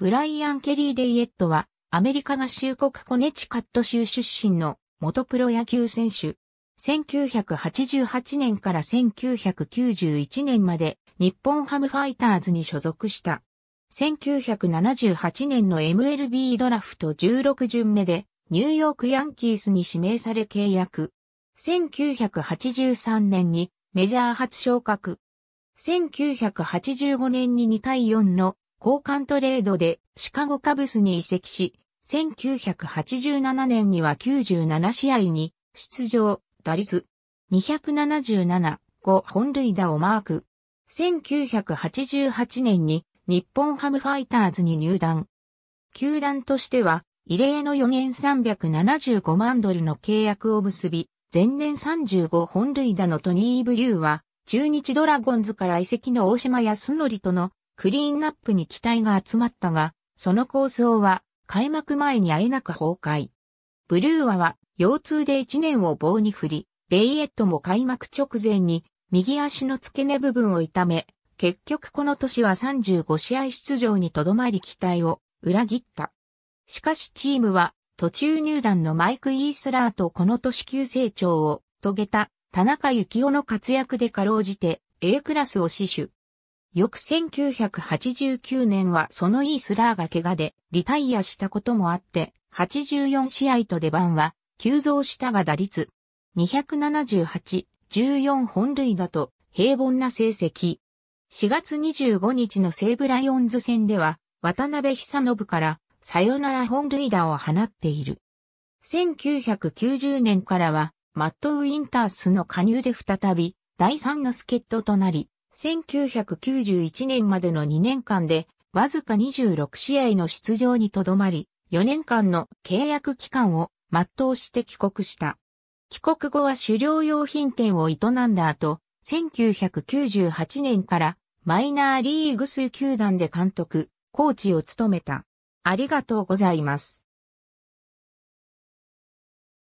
ブライアン・ケリー・デイエットは、アメリカ合衆国コネチカット州出身の元プロ野球選手。1988年から1991年まで日本ハムファイターズに所属した。1978年の MLB ドラフト16巡目でニューヨークヤンキースに指名され契約。1983年にメジャー初昇格。1985年に2対4の交換トレードでシカゴカブスに移籍し、1987年には97試合に出場、打率277、5本塁打をマーク。1988年に日本ハムファイターズに入団。球団としては異例の4年375万ドルの契約を結び、前年35本塁打のトニー・ブリューは、中日ドラゴンズから移籍の大島康則とのクリーンナップに期待が集まったが、その構想は開幕前にあえなく崩壊。ブルーアは腰痛で1年を棒に振り、ベイエットも開幕直前に右足の付け根部分を痛め、結局この年は35試合出場にとどまり期待を裏切った。しかしチームは途中入団のマイク・イースラーとこの年急成長を遂げた田中幸雄の活躍でかろうじて A クラスを死守。翌1989年はそのイースラーが怪我でリタイアしたこともあって、84試合と出番は急増したが打率278、14本塁打と平凡な成績。4月25日の西武ライオンズ戦では渡辺久信からサヨナラ本塁打を放っている。1990年からはマット・ウィンタースの加入で再び第3の助っ人となり、1991年までの2年間で、わずか26試合の出場にとどまり、4年間の契約期間を全うして帰国した。帰国後は狩猟用品店を営んだ後、1998年からマイナーリーグ数球団で監督、コーチを務めた。ありがとうございます。